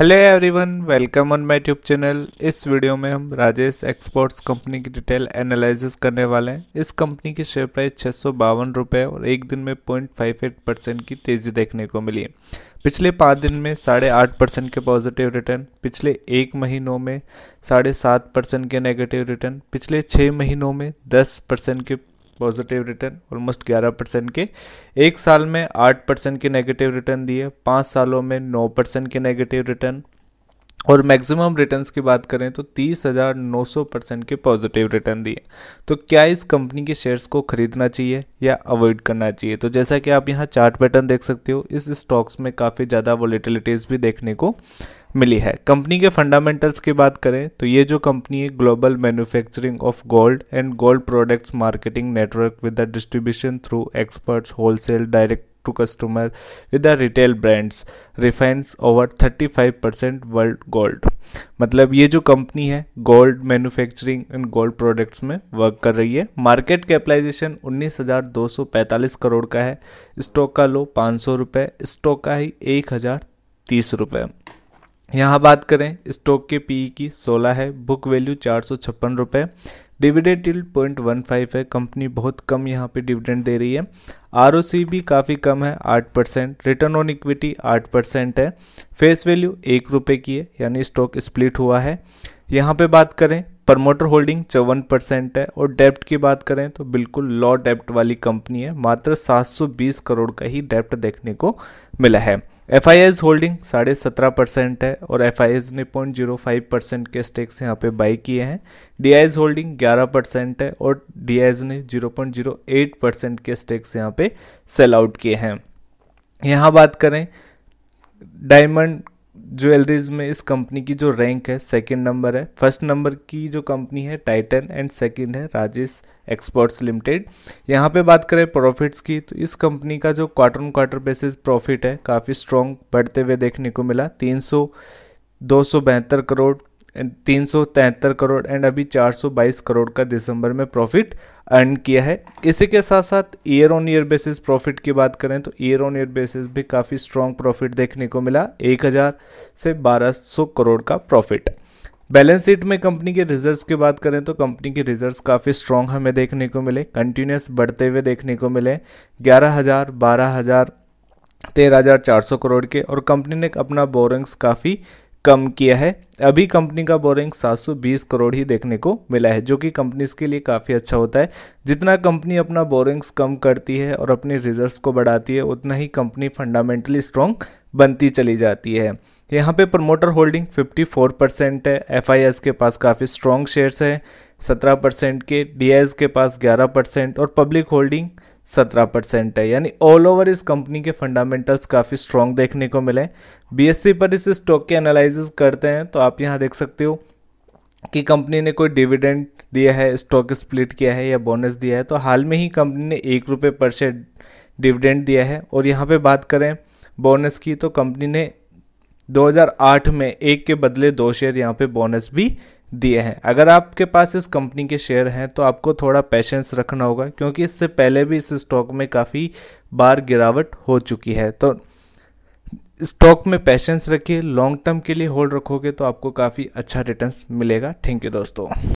hello everyone welcome on my tube channel इस वीडियो में हम राजेश एक्सपोर्ट्स कंपनी की डिटेल एनालिसिस करने वाले हैं इस कंपनी की शेयर प्राइस छः सौ बावन रुपये और एक दिन में पॉइंट फाइव एट परसेंट की तेज़ी देखने को मिली है पिछले पाँच दिन में साढ़े आठ परसेंट के पॉजिटिव रिटर्न पिछले एक महीनों में साढ़े सात परसेंट के नेगेटिव रिटर्न पिछले छः महीनों में दस परसेंट के पॉजिटिव रिटर्न ऑलमोस्ट 11 परसेंट के एक साल में 8 परसेंट के नेगेटिव रिटर्न दिए पाँच सालों में 9 परसेंट के नेगेटिव रिटर्न और मैक्सिमम रिटर्न्स की बात करें तो तीस हज़ार नौ सौ परसेंट के पॉजिटिव रिटर्न दिए तो क्या इस कंपनी के शेयर्स को खरीदना चाहिए या अवॉइड करना चाहिए तो जैसा कि आप यहाँ चार्ट पैटर्न देख सकते हो इस स्टॉक्स में काफ़ी ज़्यादा वॉलीटिलिटीज़ भी देखने को मिली है कंपनी के फंडामेंटल्स की बात करें तो ये जो कंपनी है global manufacturing of gold and gold products marketing network with the distribution through experts wholesale direct to customer with the retail brands refines over 35% world gold मतलब ये जो कंपनी है gold manufacturing and gold products में work कर रही है market capitalisation 19,245 crore का है स्टॉक का लो पाँच सौ स्टॉक का ही एक हज़ार यहाँ बात करें स्टॉक के पी e की 16 है बुक वैल्यू चार सौ dividend till point one five है कंपनी बहुत कम यहाँ पे डिविडेंड दे रही है आर भी काफ़ी कम है आठ परसेंट रिटर्न ऑन इक्विटी आठ परसेंट है फेस वैल्यू एक रुपये की है यानी स्टॉक स्प्लिट हुआ है यहाँ पे बात करें प्रमोटर होल्डिंग चौवन परसेंट है और डेप्ट की बात करें तो बिल्कुल लॉ डेप्ट वाली कंपनी है मात्र 720 करोड़ का ही डेप्ट देखने को मिला है एफ आई एज होल्डिंग साढ़े सत्रह परसेंट है और एफ आई एज ने पॉइंट जीरो फाइव परसेंट के स्टेक्स यहाँ पे बाई किए हैं डी आई एज होल्डिंग ग्यारह परसेंट है और डी आई एज ने zero point zero eight percent के स्टेक्स यहाँ पे सेल आउट किए हैं यहाँ बात करें डायमंड ज्वेलरीज में इस कंपनी की जो रैंक है सेकंड नंबर है फर्स्ट नंबर की जो कंपनी है टाइटन एंड सेकंड है राजेश एक्सपोर्ट्स लिमिटेड यहाँ पे बात करें प्रॉफिट्स की तो इस कंपनी का जो quarter on quarter basis profit है काफ़ी स्ट्रॉन्ग बढ़ते हुए देखने को मिला तीन सौ दो सौ बहत्तर करोड़ तीन सौ तिहत्तर करोड़ एंड अभी 422 करोड़ का दिसंबर में प्रॉफिट अर्न किया है इसी के साथ साथ year on year basis profit की बात करें तो ईयर ऑन ईयर बेसिस भी काफ़ी स्ट्रॉन्ग प्रॉफिट देखने को मिला 1000 से 1200 करोड़ का प्रॉफिट बैलेंस शीट में कंपनी के रिजर्व्स की बात करें तो कंपनी के रिजर्व्स काफ़ी स्ट्रॉन्ग हमें देखने को मिले कंटिन्यूस बढ़ते हुए देखने को मिले ग्यारह हज़ार बारह हज़ार तेरह हज़ार चार सौ करोड़ के और कंपनी ने अपना बोरिंग्स काफ़ी कम किया है अभी कंपनी का बोरिंग 720 करोड़ ही देखने को मिला है जो कि कंपनीज के लिए काफ़ी अच्छा होता है जितना कंपनी अपना बोरिंग्स कम करती है और अपने रिजर्व्स को बढ़ाती है उतना ही कंपनी फंडामेंटली स्ट्रॉन्ग बनती चली जाती है यहाँ पे प्रमोटर होल्डिंग 54 परसेंट है एफ के पास काफ़ी स्ट्रॉन्ग शेयर्स हैं सत्रह परसेंट के डी के पास ग्यारह परसेंट और पब्लिक होल्डिंग सत्रह परसेंट है यानी ऑल ओवर इस कंपनी के फंडामेंटल्स काफ़ी स्ट्रॉन्ग देखने को मिले बी पर इस स्टॉक के एनालिसिस करते हैं तो आप यहाँ देख सकते हो कि कंपनी ने कोई डिविडेंड दिया है स्टॉक स्प्लिट किया है या बोनस दिया है तो हाल में ही कंपनी ने एक रुपये पर शेयर डिविडेंड दिया है और यहाँ पे बात करें बोनस की तो कंपनी ने 2008 में एक के बदले दो शेयर यहाँ पे बोनस भी दिए हैं अगर आपके पास इस कंपनी के शेयर हैं तो आपको थोड़ा पेशेंस रखना होगा क्योंकि इससे पहले भी इस स्टॉक में काफ़ी बार गिरावट हो चुकी है तो स्टॉक में पेशेंस रखिए लॉन्ग टर्म के लिए होल्ड रखोगे तो आपको काफ़ी अच्छा रिटर्न्स मिलेगा थैंक यू दोस्तों